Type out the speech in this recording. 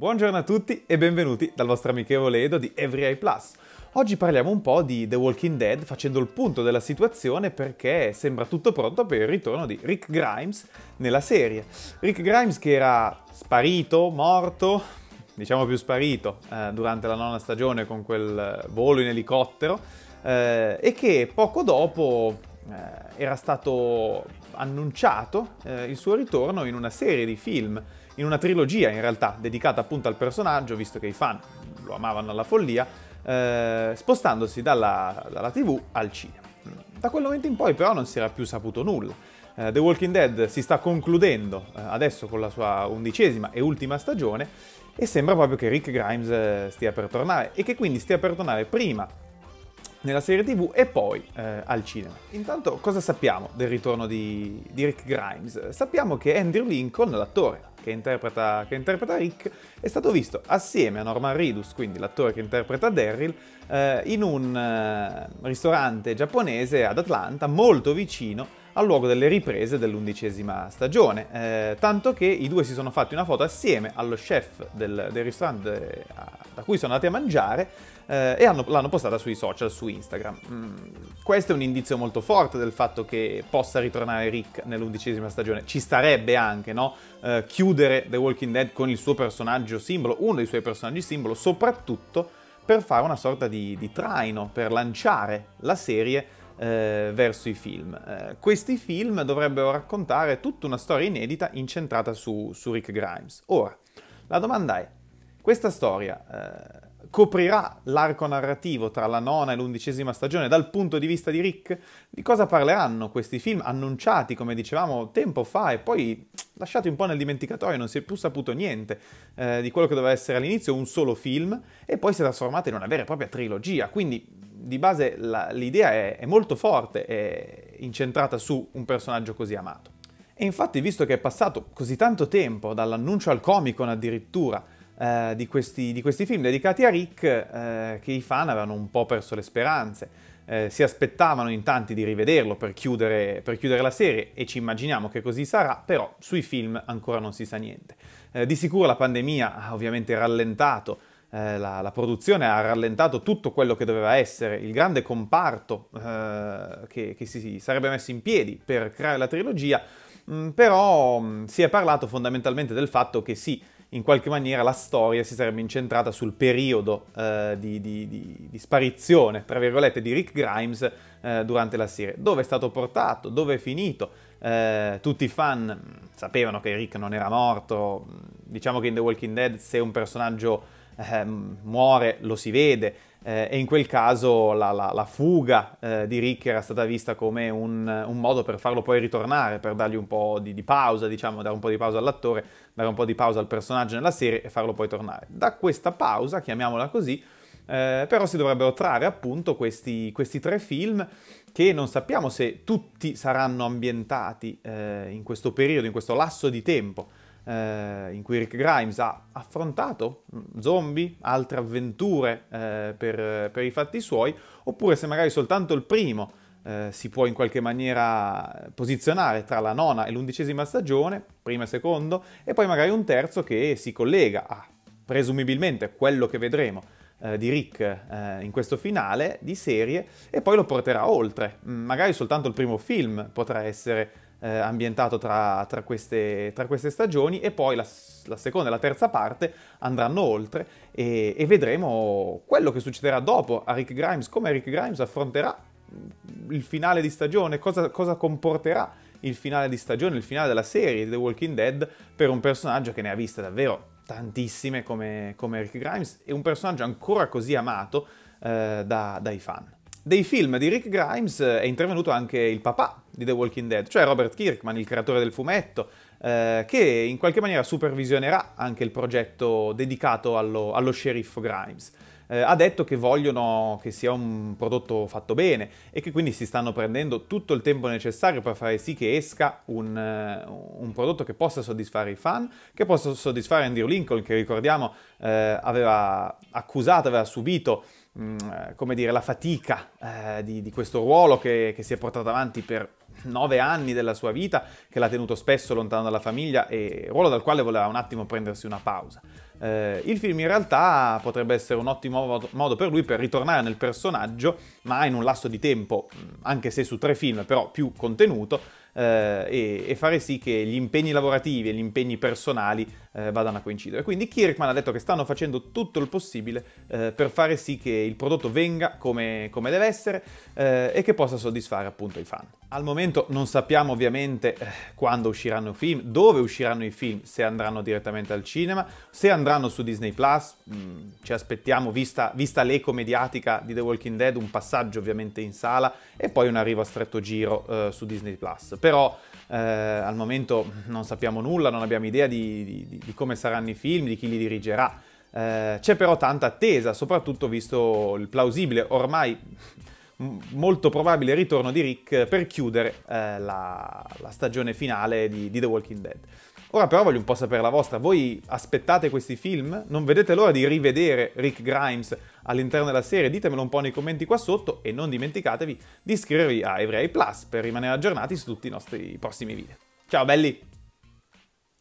Buongiorno a tutti e benvenuti dal vostro amichevole Edo di Every Eye Plus. Oggi parliamo un po' di The Walking Dead facendo il punto della situazione perché sembra tutto pronto per il ritorno di Rick Grimes nella serie. Rick Grimes che era sparito, morto, diciamo più sparito, eh, durante la nona stagione con quel eh, volo in elicottero eh, e che poco dopo eh, era stato annunciato eh, il suo ritorno in una serie di film in una trilogia in realtà dedicata appunto al personaggio, visto che i fan lo amavano alla follia, eh, spostandosi dalla, dalla tv al cinema. Da quel momento in poi però non si era più saputo nulla. Eh, The Walking Dead si sta concludendo eh, adesso con la sua undicesima e ultima stagione e sembra proprio che Rick Grimes eh, stia per tornare e che quindi stia per tornare prima nella serie tv e poi eh, al cinema. Intanto cosa sappiamo del ritorno di, di Rick Grimes? Sappiamo che Andrew Lincoln, l'attore, che interpreta, che interpreta, Rick, è stato visto assieme a Norman Ridus, quindi l'attore che interpreta Daryl, eh, in un eh, ristorante giapponese ad Atlanta molto vicino al luogo delle riprese dell'undicesima stagione, eh, tanto che i due si sono fatti una foto assieme allo chef del, del ristorante eh, da cui sono andati a mangiare eh, e hanno, l'hanno postata sui social, su Instagram. Mm, questo è un indizio molto forte del fatto che possa ritornare Rick nell'undicesima stagione. Ci starebbe anche, no? Eh, chiudere The Walking Dead con il suo personaggio simbolo, uno dei suoi personaggi simbolo, soprattutto per fare una sorta di, di traino, per lanciare la serie eh, verso i film. Eh, questi film dovrebbero raccontare tutta una storia inedita incentrata su, su Rick Grimes. Ora, la domanda è, questa storia eh, coprirà l'arco narrativo tra la nona e l'undicesima stagione dal punto di vista di Rick? Di cosa parleranno questi film annunciati, come dicevamo, tempo fa e poi lasciati un po' nel dimenticatoio, non si è più saputo niente eh, di quello che doveva essere all'inizio un solo film e poi si è trasformato in una vera e propria trilogia, quindi di base la, l'idea è, è molto forte e incentrata su un personaggio così amato. E infatti, visto che è passato così tanto tempo, dall'annuncio al Comic Con addirittura, eh, di, questi, di, questi, film dedicati a Rick eh, che i fan avevano un po' perso le speranze. Eh, si aspettavano in tanti di rivederlo per chiudere, per chiudere, la serie e ci immaginiamo che così sarà, però sui film ancora non si sa niente. Eh, di sicuro la pandemia ha ovviamente rallentato eh, la, la, produzione ha rallentato tutto quello che doveva essere il grande comparto eh, che, che, si sarebbe messo in piedi per creare la trilogia Mm, però mm, si è parlato fondamentalmente del fatto che sì, in qualche maniera la storia si sarebbe incentrata sul periodo eh, di, di, di, di, sparizione, tra virgolette, di Rick Grimes eh, durante la serie. Dove è stato portato? Dove è finito? Eh, tutti i fan mm, sapevano che Rick non era morto, diciamo che in The Walking Dead se un personaggio eh, muore lo si vede, eh, e in quel caso la, la, la fuga eh, di Rick era stata vista come un, un, modo per farlo poi ritornare, per dargli un po' di, di, pausa, diciamo, dare un po' di pausa all'attore, dare un po' di pausa al personaggio nella serie e farlo poi tornare. Da questa pausa, chiamiamola così, eh, però si dovrebbero trarre appunto questi, questi, tre film che non sappiamo se tutti saranno ambientati eh, in questo periodo, in questo lasso di tempo eh, in cui Rick Grimes ha affrontato zombie, altre avventure eh, per, per, i fatti suoi, oppure se magari soltanto il primo eh, si può in qualche maniera posizionare tra la nona e l'undicesima stagione, prima e secondo, e poi magari un terzo che si collega a presumibilmente quello che vedremo eh, di Rick eh, in questo finale di serie e poi lo porterà oltre. Mm, magari soltanto il primo film potrà essere eh, ambientato tra, tra, queste, tra, queste, stagioni e poi la, la, seconda e la terza parte andranno oltre e, e vedremo quello che succederà dopo a Rick Grimes, come Rick Grimes affronterà mm, il finale di stagione, cosa, cosa comporterà il finale di stagione, il finale della serie The Walking Dead per un personaggio che ne ha viste davvero tantissime come, come Rick Grimes e un personaggio ancora così amato eh, da, dai fan. Dei film di Rick Grimes eh, è intervenuto anche il papà di The Walking Dead, cioè Robert Kirkman, il creatore del fumetto, eh, che in qualche maniera supervisionerà anche il progetto dedicato allo, allo sceriffo Grimes. Eh, ha detto che vogliono che sia un prodotto fatto bene e che quindi si stanno prendendo tutto il tempo necessario per fare sì che esca un, eh, un prodotto che possa soddisfare i fan, che possa soddisfare Andrew Lincoln, che ricordiamo eh, aveva accusato, aveva subito Mm, eh, come dire, la fatica eh, di, di, questo ruolo che, che si è portato avanti per nove anni della sua vita, che l'ha tenuto spesso lontano dalla famiglia e ruolo dal quale voleva un attimo prendersi una pausa. Eh, il film in realtà potrebbe essere un ottimo modo per lui per ritornare nel personaggio, ma in un lasso di tempo, mm, anche se su tre film, però più contenuto, eh, e, e, fare sì che gli impegni lavorativi e gli impegni personali eh, vadano a coincidere. Quindi Kirkman ha detto che stanno facendo tutto il possibile eh, per fare sì che il prodotto venga come, come deve essere eh, e che possa soddisfare appunto i fan. Al momento non sappiamo ovviamente eh, quando usciranno i film, dove usciranno i film, se andranno direttamente al cinema, se andranno su Disney Plus, mm, ci aspettiamo, vista, vista l'eco mediatica di The Walking Dead, un passaggio ovviamente in sala e poi un arrivo a stretto giro eh, su Disney Plus. Però eh, al momento non sappiamo nulla, non abbiamo idea di, di di, come saranno i film, di chi li dirigerà. Eh, c'è però tanta attesa, soprattutto visto il plausibile, ormai molto probabile ritorno di Rick per chiudere eh, la, la, stagione finale di, di, The Walking Dead. Ora però voglio un po' sapere la vostra, voi aspettate questi film? Non vedete l'ora di rivedere Rick Grimes all'interno della serie? Ditemelo un po' nei commenti qua sotto e non dimenticatevi di iscrivervi a Evrei Plus per rimanere aggiornati su tutti i nostri prossimi video. Ciao belli!